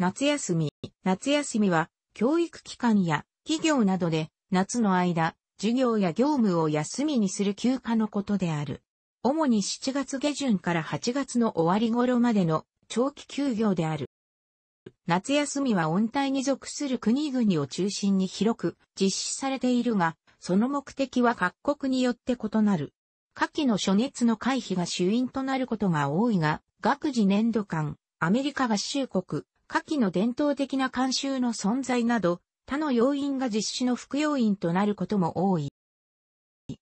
夏休み。夏休みは、教育機関や企業などで、夏の間、授業や業務を休みにする休暇のことである。主に7月下旬から8月の終わり頃までの長期休業である。夏休みは温帯に属する国々を中心に広く実施されているが、その目的は各国によって異なる。夏季の暑熱の回避が主因となることが多いが、学時年度間、アメリカ合衆国、夏季の伝統的な慣習の存在など、他の要因が実施の副要因となることも多い。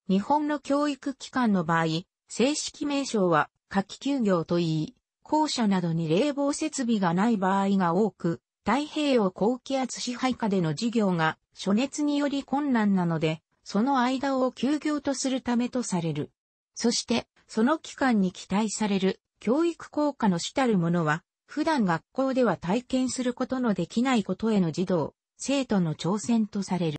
日本の教育機関の場合、正式名称は夏季休業といい、校舎などに冷房設備がない場合が多く、太平洋高気圧支配下での事業が暑熱により困難なので、その間を休業とするためとされる。そして、その期間に期待される教育効果の主たるものは、普段学校では体験することのできないことへの児童、生徒の挑戦とされる。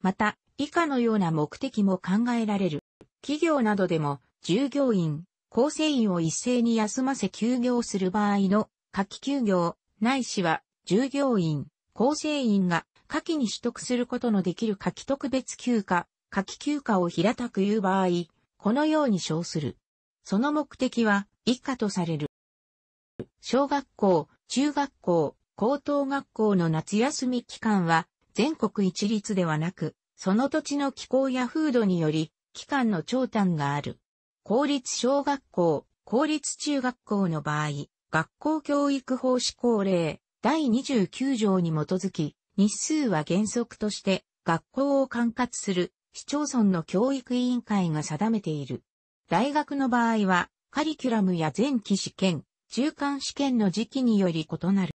また、以下のような目的も考えられる。企業などでも、従業員、構成員を一斉に休ませ休業する場合の、夏季休業、ないしは、従業員、構成員が、夏季に取得することのできる夏季特別休暇、夏季休暇を平たく言う場合、このように称する。その目的は、以下とされる。小学校、中学校、高等学校の夏休み期間は全国一律ではなく、その土地の気候や風土により、期間の長短がある。公立小学校、公立中学校の場合、学校教育法施行令第29条に基づき、日数は原則として学校を管轄する市町村の教育委員会が定めている。大学の場合は、カリキュラムや前期試験、中間試験の時期により異なる。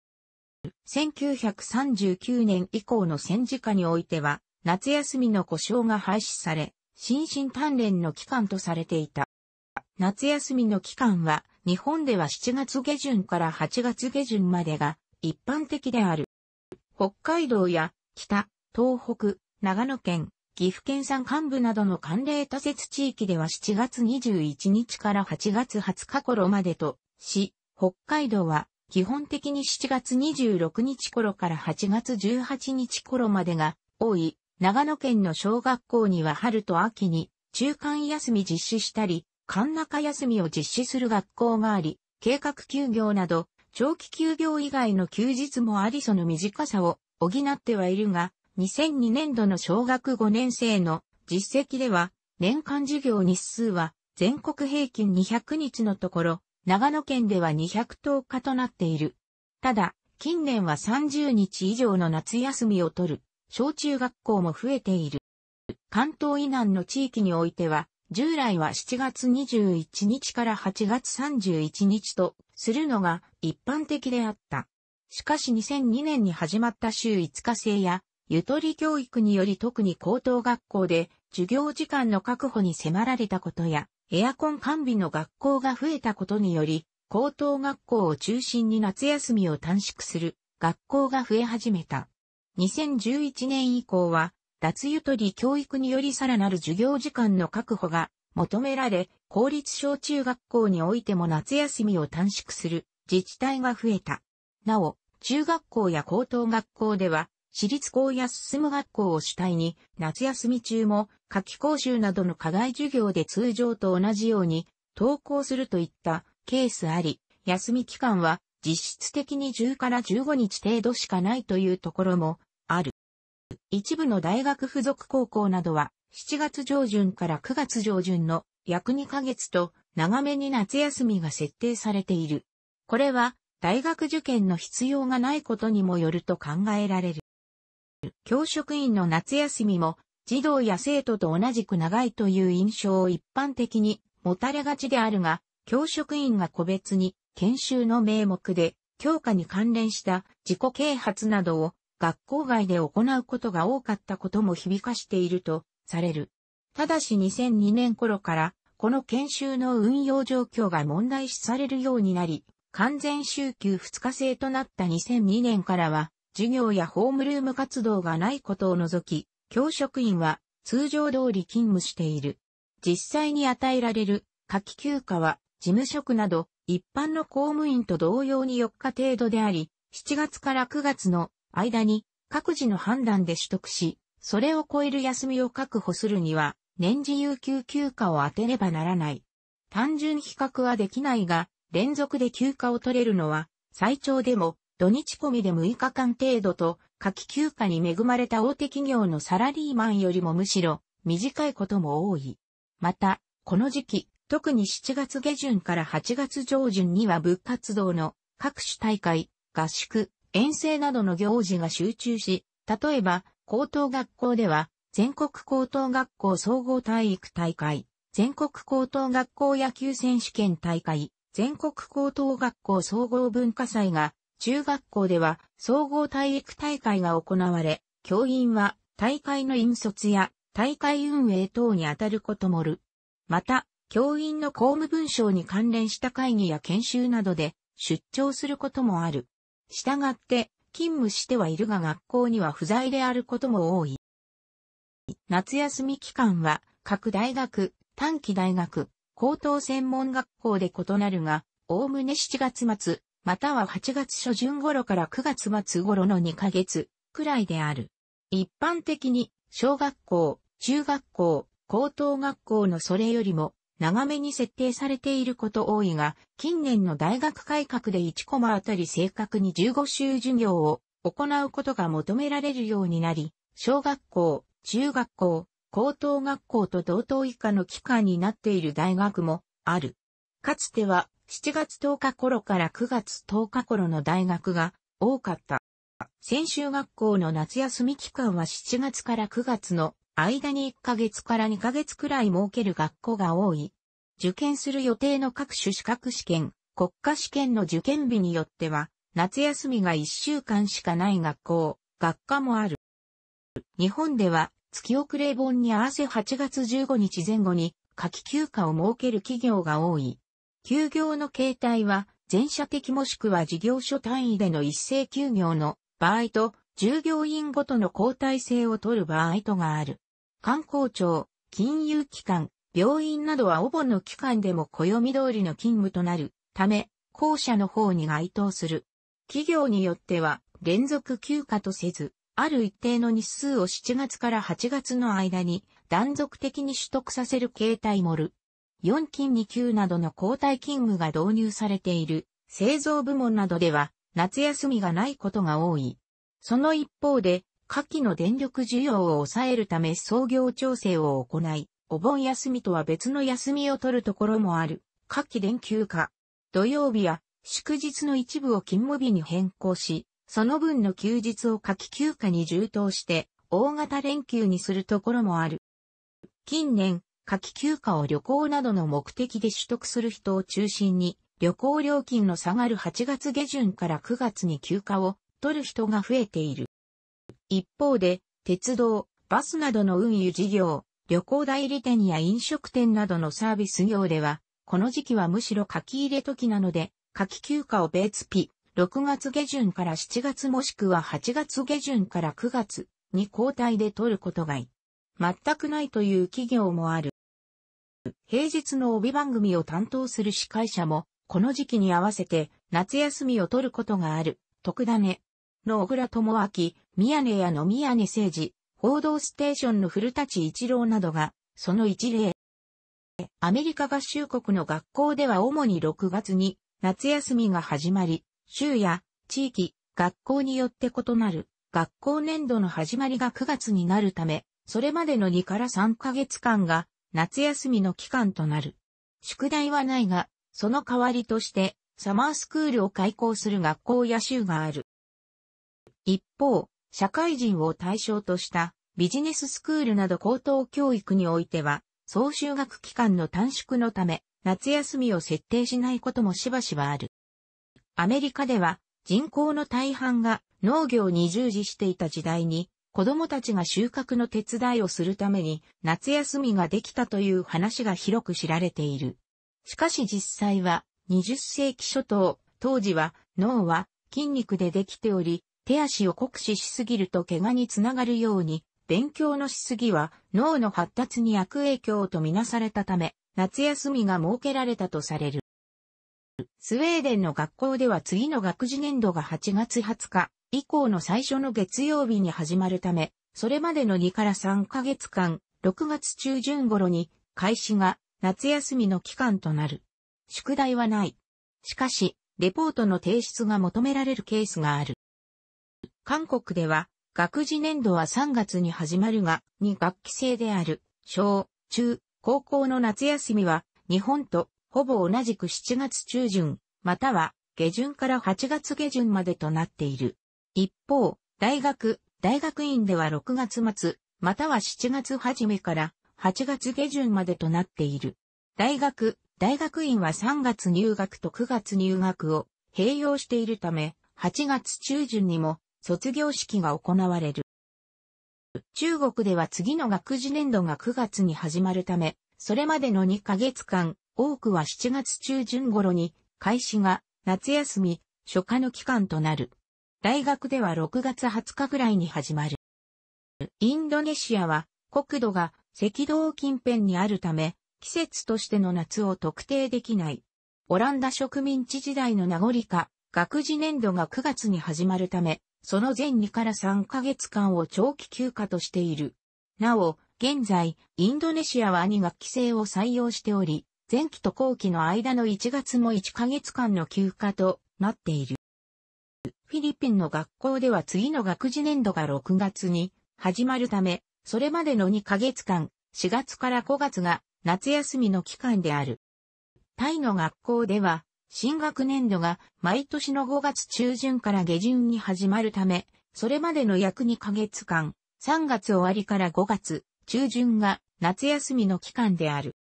1939年以降の戦時下においては、夏休みの故障が廃止され、心身鍛錬の期間とされていた。夏休みの期間は、日本では7月下旬から8月下旬までが一般的である。北海道や北、東北、長野県、岐阜県産幹部などの寒冷多節地域では7月21日から8月20日頃までとし、北海道は基本的に7月26日頃から8月18日頃までが多い長野県の小学校には春と秋に中間休み実施したり、寒中休みを実施する学校があり、計画休業など長期休業以外の休日もありその短さを補ってはいるが、2002年度の小学5年生の実績では、年間授業日数は全国平均200日のところ、長野県では200頭化となっている。ただ、近年は30日以上の夏休みを取る、小中学校も増えている。関東以南の地域においては、従来は7月21日から8月31日とするのが一般的であった。しかし2002年に始まった週5日制や、ゆとり教育により特に高等学校で授業時間の確保に迫られたことや、エアコン完備の学校が増えたことにより、高等学校を中心に夏休みを短縮する学校が増え始めた。2011年以降は、脱ゆとり教育によりさらなる授業時間の確保が求められ、公立小中学校においても夏休みを短縮する自治体が増えた。なお、中学校や高等学校では、私立校や進む学校を主体に、夏休み中も、夏季講習などの課外授業で通常と同じように、登校するといったケースあり、休み期間は実質的に10から15日程度しかないというところもある。一部の大学付属高校などは、7月上旬から9月上旬の約2ヶ月と長めに夏休みが設定されている。これは大学受験の必要がないことにもよると考えられる。教職員の夏休みも、児童や生徒と同じく長いという印象を一般的に持たれがちであるが、教職員が個別に研修の名目で教科に関連した自己啓発などを学校外で行うことが多かったことも響かしているとされる。ただし2002年頃からこの研修の運用状況が問題視されるようになり、完全週休2日制となった2002年からは授業やホームルーム活動がないことを除き、教職員は通常通り勤務している。実際に与えられる夏季休暇は事務職など一般の公務員と同様に4日程度であり、7月から9月の間に各自の判断で取得し、それを超える休みを確保するには年次有給休暇を当てねばならない。単純比較はできないが、連続で休暇を取れるのは最長でも土日込みで6日間程度と、夏季休暇に恵まれた大手企業のサラリーマンよりもむしろ短いことも多い。また、この時期、特に7月下旬から8月上旬には部活動の各種大会、合宿、遠征などの行事が集中し、例えば、高等学校では、全国高等学校総合体育大会、全国高等学校野球選手権大会、全国高等学校総合文化祭が中学校では総合体育大会が行われ、教員は大会の引率や大会運営等に当たることもる。また、教員の公務文書に関連した会議や研修などで出張することもある。したがって、勤務してはいるが学校には不在であることも多い。夏休み期間は各大学、短期大学、高等専門学校で異なるが、おおむね7月末、または8月初旬頃から9月末頃の2ヶ月くらいである。一般的に小学校、中学校、高等学校のそれよりも長めに設定されていること多いが、近年の大学改革で1コマあたり正確に15週授業を行うことが求められるようになり、小学校、中学校、高等学校と同等以下の期間になっている大学もある。かつては7月10日頃から9月10日頃の大学が多かった。専修学校の夏休み期間は7月から9月の間に1ヶ月から2ヶ月くらい設ける学校が多い。受験する予定の各種資格試験、国家試験の受験日によっては、夏休みが1週間しかない学校、学科もある。日本では、月遅れ本に合わせ8月15日前後に夏季休暇を設ける企業が多い。休業の形態は、全社的もしくは事業所単位での一斉休業の場合と、従業員ごとの交代制を取る場合とがある。観光庁、金融機関、病院などはお盆の期間でも暦通りの勤務となるため、後者の方に該当する。企業によっては、連続休暇とせず、ある一定の日数を7月から8月の間に断続的に取得させる形態もる。4勤2級などの交代勤務が導入されている製造部門などでは夏休みがないことが多い。その一方で、夏季の電力需要を抑えるため創業調整を行い、お盆休みとは別の休みを取るところもある、夏季連休化。土曜日や祝日の一部を勤務日に変更し、その分の休日を夏季休暇に充当して、大型連休にするところもある。近年、夏季休暇を旅行などの目的で取得する人を中心に、旅行料金の下がる8月下旬から9月に休暇を取る人が増えている。一方で、鉄道、バスなどの運輸事業、旅行代理店や飲食店などのサービス業では、この時期はむしろ書き入れ時なので、夏季休暇をベースピ、6月下旬から7月もしくは8月下旬から9月に交代で取ることがい。全くないという企業もある。平日の帯番組を担当する司会者も、この時期に合わせて夏休みを取ることがある、徳田ね。の小倉智明、宮根屋の宮根誠治、報道ステーションの古立一郎などが、その一例。アメリカ合衆国の学校では主に6月に夏休みが始まり、州や地域、学校によって異なる学校年度の始まりが9月になるため、それまでの2から3ヶ月間が夏休みの期間となる。宿題はないが、その代わりとして、サマースクールを開校する学校や州がある。一方、社会人を対象としたビジネススクールなど高等教育においては、総就学期間の短縮のため、夏休みを設定しないこともしばしばある。アメリカでは人口の大半が農業に従事していた時代に子供たちが収穫の手伝いをするために夏休みができたという話が広く知られている。しかし実際は20世紀初頭、当時は脳は筋肉でできており、手足を酷使しすぎると怪我につながるように、勉強のしすぎは脳の発達に悪影響とみなされたため、夏休みが設けられたとされる。スウェーデンの学校では次の学次年度が8月20日、以降の最初の月曜日に始まるため、それまでの2から3ヶ月間、6月中旬頃に開始が夏休みの期間となる。宿題はない。しかし、レポートの提出が求められるケースがある。韓国では、学次年度は3月に始まるが、2学期制である、小、中、高校の夏休みは、日本とほぼ同じく7月中旬、または下旬から8月下旬までとなっている。一方、大学、大学院では6月末、または7月初めから8月下旬までとなっている。大学、大学院は3月入学と9月入学を併用しているため、8月中旬にも卒業式が行われる。中国では次の学児年度が9月に始まるため、それまでの2ヶ月間、多くは7月中旬頃に開始が夏休み、初夏の期間となる。大学では6月20日ぐらいに始まる。インドネシアは国土が赤道近辺にあるため、季節としての夏を特定できない。オランダ植民地時代の名残か、学時年度が9月に始まるため、その前2から3ヶ月間を長期休暇としている。なお、現在、インドネシアは2学期制を採用しており、前期と後期の間の1月も1ヶ月間の休暇となっている。フィリピンの学校では次の学児年度が6月に始まるため、それまでの2ヶ月間、4月から5月が夏休みの期間である。タイの学校では、新学年度が毎年の5月中旬から下旬に始まるため、それまでの約2ヶ月間、3月終わりから5月中旬が夏休みの期間である。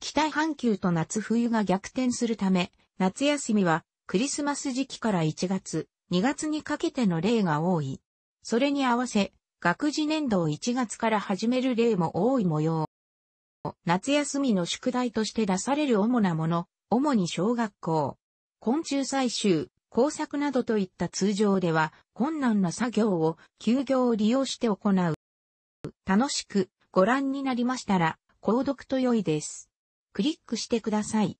北半球と夏冬が逆転するため、夏休みはクリスマス時期から1月、2月にかけての例が多い。それに合わせ、学時年度を1月から始める例も多い模様。夏休みの宿題として出される主なもの、主に小学校、昆虫採集、工作などといった通常では困難な作業を休業を利用して行う。楽しくご覧になりましたら、購読と良いです。クリックしてください。